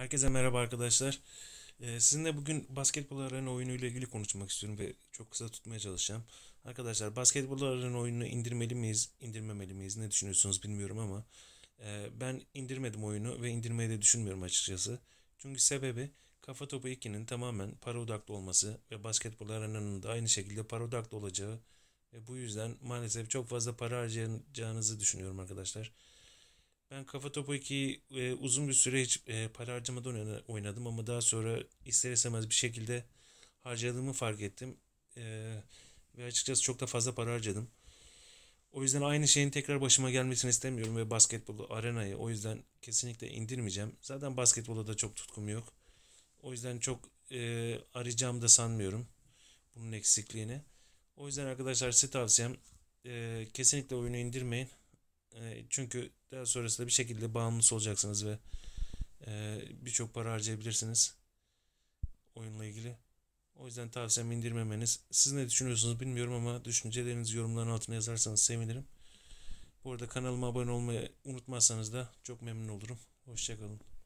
Herkese merhaba arkadaşlar. Ee, sizinle bugün basketbol arena oyunu ile ilgili konuşmak istiyorum ve çok kısa tutmaya çalışacağım. Arkadaşlar basketbol arena oyununu indirmeli miyiz, indirmemeli miyiz ne düşünüyorsunuz bilmiyorum ama e, ben indirmedim oyunu ve indirmeyi de düşünmüyorum açıkçası. Çünkü sebebi Kafa Topu 2'nin tamamen para odaklı olması ve basketbol arenanın da aynı şekilde para odaklı olacağı ve bu yüzden maalesef çok fazla para harcayacağınızı düşünüyorum arkadaşlar. Ben Kafa Topu 2'yi e, uzun bir süre hiç e, para harcamadan oynadım ama daha sonra ister istemez bir şekilde harcadığımı fark ettim. E, ve açıkçası çok da fazla para harcadım. O yüzden aynı şeyin tekrar başıma gelmesini istemiyorum ve basketbolu arenayı o yüzden kesinlikle indirmeyeceğim. Zaten basketbola da çok tutkum yok. O yüzden çok e, arayacağım da sanmıyorum bunun eksikliğini. O yüzden arkadaşlar size tavsiyem e, kesinlikle oyunu indirmeyin çünkü daha sonrasında bir şekilde bağımlısı olacaksınız ve e, birçok para harcayabilirsiniz oyunla ilgili. O yüzden tavsiyem indirmemeniz. Siz ne düşünüyorsunuz bilmiyorum ama düşüncelerinizi yorumların altına yazarsanız sevinirim. Bu arada kanalıma abone olmayı unutmazsanız da çok memnun olurum. Hoşçakalın.